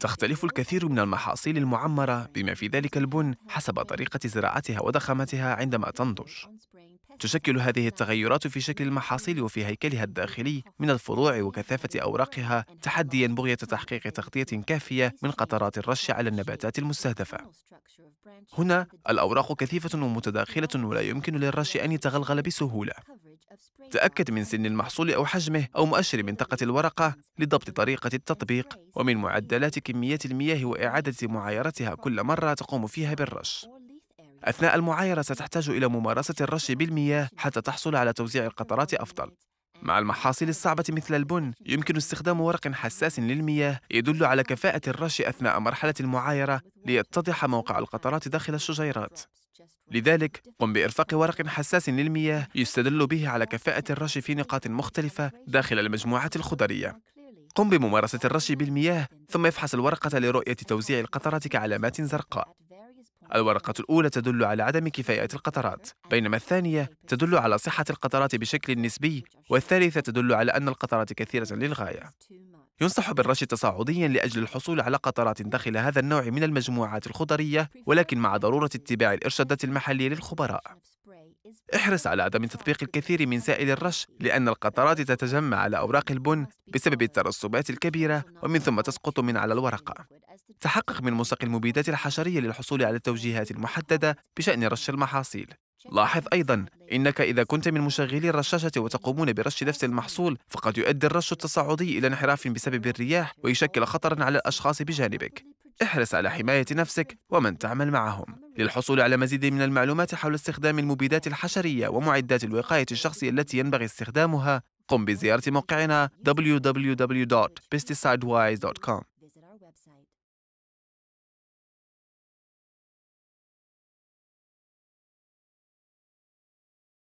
تختلف الكثير من المحاصيل المعمرة بما في ذلك البن حسب طريقة زراعتها وضخامتها عندما تنضج تشكل هذه التغيرات في شكل المحاصيل وفي هيكلها الداخلي من الفروع وكثافة أوراقها تحديا بغية تحقيق تغطية كافية من قطرات الرش على النباتات المستهدفة هنا الأوراق كثيفة ومتداخلة ولا يمكن للرش أن يتغلغل بسهولة تأكد من سن المحصول أو حجمه أو مؤشر منطقة الورقة لضبط طريقة التطبيق ومن معدلات كميات المياه وإعادة معايرتها كل مرة تقوم فيها بالرش أثناء المعايرة ستحتاج إلى ممارسة الرش بالمياه حتى تحصل على توزيع القطرات أفضل مع المحاصيل الصعبة مثل البن يمكن استخدام ورق حساس للمياه يدل على كفاءة الرش أثناء مرحلة المعايرة ليتضح موقع القطرات داخل الشجيرات لذلك قم بإرفاق ورق حساس للمياه يستدل به على كفاءة الرش في نقاط مختلفة داخل المجموعات الخضرية قم بممارسة الرش بالمياه ثم افحص الورقة لرؤية توزيع القطرات كعلامات زرقاء الورقة الأولى تدل على عدم كفاية القطرات، بينما الثانية تدل على صحة القطرات بشكل نسبي، والثالثة تدل على أن القطرات كثيرة للغاية. ينصح بالرش تصاعديا لأجل الحصول على قطرات داخل هذا النوع من المجموعات الخضرية، ولكن مع ضرورة اتباع الإرشادات المحلية للخبراء. احرص على عدم تطبيق الكثير من سائل الرش لأن القطرات تتجمع على أوراق البن بسبب الترسبات الكبيرة ومن ثم تسقط من على الورقة تحقق من مساق المبيدات الحشرية للحصول على التوجيهات المحددة بشأن رش المحاصيل لاحظ أيضا إنك إذا كنت من مشغلي الرشاشة وتقومون برش نفس المحصول فقد يؤدي الرش التصاعدي إلى انحراف بسبب الرياح ويشكل خطرا على الأشخاص بجانبك احرص على حماية نفسك ومن تعمل معهم للحصول على مزيد من المعلومات حول استخدام المبيدات الحشرية ومعدات الوقاية الشخصية التي ينبغي استخدامها قم بزيارة موقعنا www.pesticidewise.com